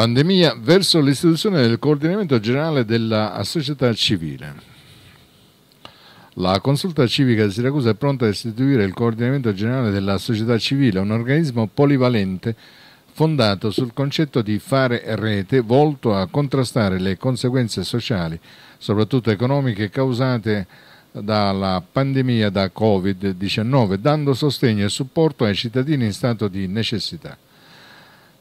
pandemia verso l'istituzione del coordinamento generale della società civile. La consulta civica di Siracusa è pronta a istituire il coordinamento generale della società civile, un organismo polivalente fondato sul concetto di fare rete volto a contrastare le conseguenze sociali, soprattutto economiche, causate dalla pandemia da Covid-19, dando sostegno e supporto ai cittadini in stato di necessità.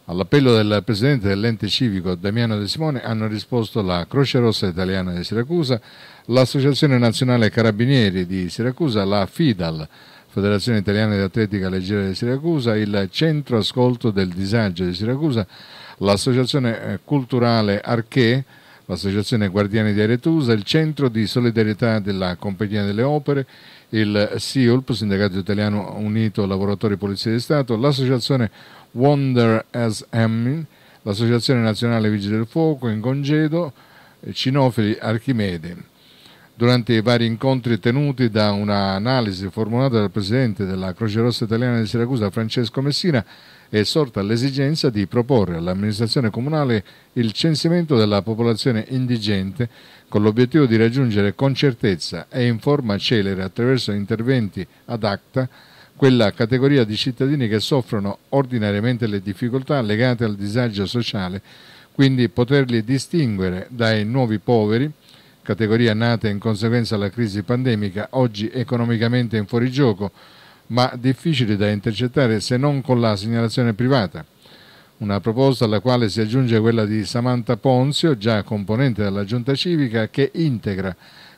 All'appello del presidente dell'ente civico Damiano De Simone hanno risposto la Croce Rossa Italiana di Siracusa, l'Associazione Nazionale Carabinieri di Siracusa, la FIDAL, Federazione Italiana di Atletica Leggera di Siracusa, il Centro Ascolto del Disagio di Siracusa, l'Associazione Culturale Arché, l'Associazione Guardiani di Aretusa, il Centro di Solidarietà della Compagnia delle Opere, il SIULP, Sindacato Italiano Unito Lavoratori e Polizia di Stato, l'Associazione Wonder SM, l'Associazione Nazionale Vigili del Fuoco, in congedo, Cinofili Archimede durante i vari incontri tenuti da un'analisi formulata dal presidente della Croce Rossa Italiana di Siracusa, Francesco Messina, è sorta l'esigenza di proporre all'amministrazione comunale il censimento della popolazione indigente con l'obiettivo di raggiungere con certezza e in forma celere attraverso interventi ad acta quella categoria di cittadini che soffrono ordinariamente le difficoltà legate al disagio sociale, quindi poterli distinguere dai nuovi poveri categoria nata in conseguenza alla crisi pandemica, oggi economicamente in fuorigioco, ma difficile da intercettare se non con la segnalazione privata. Una proposta alla quale si aggiunge quella di Samantha Ponzio, già componente della Giunta Civica, che integra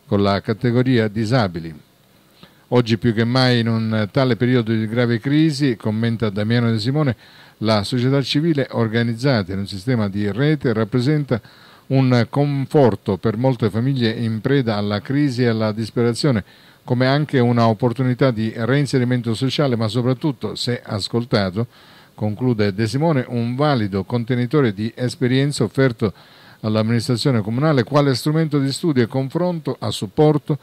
con la categoria disabili. Oggi più che mai in un tale periodo di grave crisi, commenta Damiano De Simone, la società civile organizzata in un sistema di rete rappresenta un conforto per molte famiglie in preda alla crisi e alla disperazione, come anche un'opportunità di reinserimento sociale, ma soprattutto, se ascoltato, conclude De Simone, un valido contenitore di esperienza offerto all'amministrazione comunale quale strumento di studio e confronto a supporto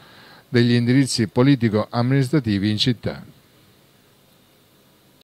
degli indirizzi politico-amministrativi in città.